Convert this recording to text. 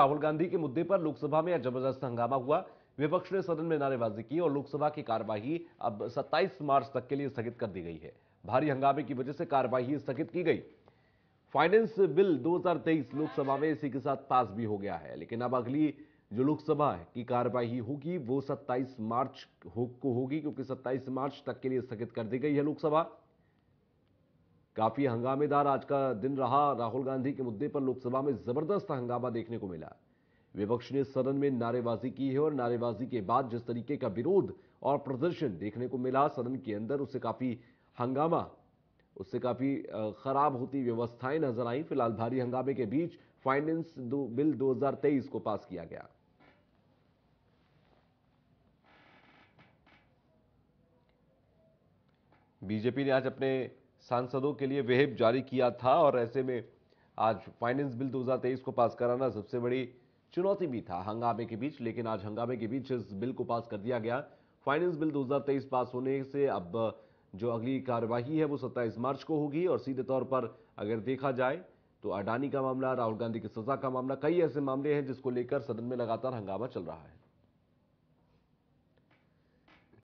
राहुल गांधी के मुद्दे पर लोकसभा में जबरदस्त हंगामा हुआ विपक्ष ने सदन में नारेबाजी की और लोकसभा की कार्यवाही अब 27 मार्च तक के लिए स्थगित कर दी गई है भारी हंगामे की वजह से कार्यवाही स्थगित की गई फाइनेंस बिल 2023 लोकसभा में इसी के साथ पास भी हो गया है लेकिन अब अगली जो लोकसभा की कार्यवाही होगी वो 27 मार्च को होगी क्योंकि 27 मार्च तक के लिए स्थगित कर दी गई है लोकसभा काफ़ी हंगामेदार आज का दिन रहा राहुल गांधी के मुद्दे पर लोकसभा में ज़बरदस्त हंगामा देखने को मिला विपक्ष ने सदन में नारेबाजी की है और नारेबाजी के बाद जिस तरीके का विरोध और प्रदर्शन देखने को मिला सदन के अंदर उससे काफ़ी हंगामा उससे काफ़ी ख़राब होती व्यवस्थाएं नजर आई फिलहाल भारी हंगामे के बीच फाइनेंस दो बिल 2023 को पास किया गया बीजेपी ने आज अपने सांसदों के लिए वेहब जारी किया था और ऐसे में आज फाइनेंस बिल 2023 को पास कराना सबसे बड़ी चुनौती भी था हंगामे के बीच लेकिन आज हंगामे के बीच इस बिल को पास कर दिया गया फाइनेंस बिल 2023 पास होने से अब जो अगली कार्यवाही है वो 27 मार्च को होगी और सीधे तौर पर अगर देखा जाए तो अडानी का मामला राहुल गांधी की सजा का मामला कई ऐसे मामले हैं जिसको लेकर सदन में लगातार हंगामा चल रहा है